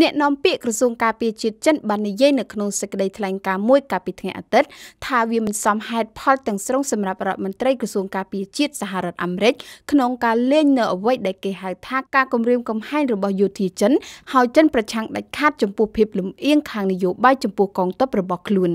អ្នកនាំពាក្យក្រសួងការពារជាតិចិនបាននិយាយនៅក្នុងសេចក្តីថ្លែងការណ៍មួយកាលពីថ្ងៃអាទិត្យថាវាមិនសមហេតុផលទាំងស្រុងសម្រាប់រដ្ឋមន្ត្រីក្រសួងការពារជាតិសហរដ្ឋអាមេរិកក្នុងការលេងនៅអ្វីដែលគេហៅថាការគំរាមកំហែងរបស់យោធាចិនហើយចិនប្រឆាំងដាច់ខាតចំពោះភាពលំអៀងខាងនយោបាយចំពោះកងទ័ពរបស់ខ្លួន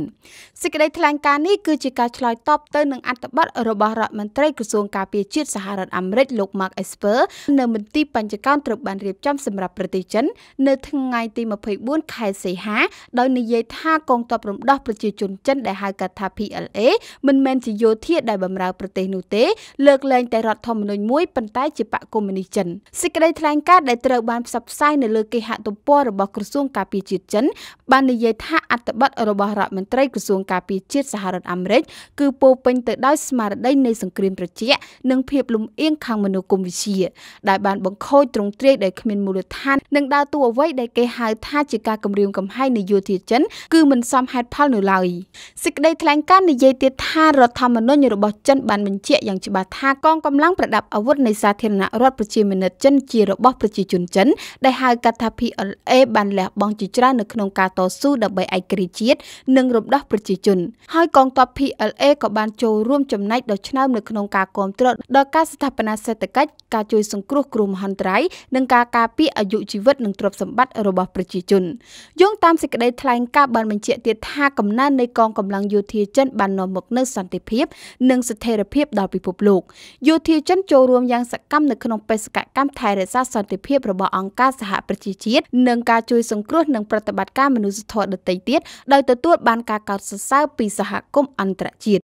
សេចក្តីថ្លែងការណ៍នេះគឺជាការឆ្លើយតបទៅនឹងអត្ថបទរបស់រដ្ឋមន្ត្រីក្រសួងការពារជាតិសហរដ្ឋអាមេរិកលោក Mark Esper នៅមន្ទីរបញ្ចកោនត្រូវបានរៀបចំសម្រាប់ប្រទេសចិននៅថ្ងៃថ្ងៃទី24ខែសីហាដោយនិយាយថាកងទ័ពរំដោះប្រជាជន ចិន ដែលហៅកាត់ថា PLA មិនមែនជាយោធាដែលបម្រើប្រទេសនោះទេលើកលែងតែរដ្ឋធម្មនុញ្ញមួយប៉ុន្តែជាបកកុម្មុយនីសចិនសេចក្តីថ្លែងការណ៍ដែលត្រូវបានផ្សព្វផ្សាយនៅលើគេហទំព័ររបស់ក្រសួងការពារជាតិចិនបាននិយាយថាអត្ថបទរបស់រដ្ឋមន្ត្រីក្រសួងការពារជាតិសហរដ្ឋអាមេរិកគឺពោពេញទៅដោយស្មារតីនៃសង្គ្រាមត្រជាក់និងភាពលំអៀងខាងមនោគមវិជ្ជាដែលបានបង្ខូចទ្រង់ទ្រាយដោយគ្មានមូលដ្ឋាននិងដើរតួអ្វីដែលគេគេហៅថាជាការគម្រាមកំហែងនយោធាចិនគឺមិនសមហេតុផលនៅឡើយសេចក្តីថ្លែងការណ៍និយាយទៀតថារដ្ឋធម្មនុញ្ញរបស់ចិនបានបញ្ជាក់យ៉ាងច្បាស់ថាកងកម្លាំងប្រដាប់អាវុធនៃសាធារណរដ្ឋប្រជាមានិតចិនជារបស់ប្រជាជនចិនដែលហៅកាត់ថា PLA បានលះបង់ជាច្រើននៅក្នុងការតស៊ូដើម្បីឯករាជ្យជាតិនិងរំដោះប្រជាជនហើយកងទ័ព PLA ក៏បានចូលរួមចំណែកដល់ឆ្នើមនៅក្នុងការគាំទ្រដល់ការស្ថាបនាសេដ្ឋកិច្ចការជួយសង្គ្រោះគ្រោះមហន្តរាយនិងការការពារអាយុជីវិតនិងទ្រព្យសម្បត្តិរបស់របស់ប្រជាជនយោងតាមសេចក្តីថ្លែងការណ៍បានបញ្ជាក់ទៀតថាកំណើននៃកងកម្លាំងយោធាចិន បាននាំមកនូវសន្តិភាពនិងស្ថិរភាពដល់ពិភពលោកយោធាចិន ចូលរួមយ៉ាងសកម្មនៅក្នុងបេសកកម្មថែរក្សាសន្តិភាពរបស់អង្គការសហប្រជាជាតិនិងការជួយសង្គ្រោះនិងប្រតិបត្តិការមនុស្សធម៌ដទៃទៀតដោយទទួលបានការកោតសរសើរពីសហគមន៍អន្តរជាតិ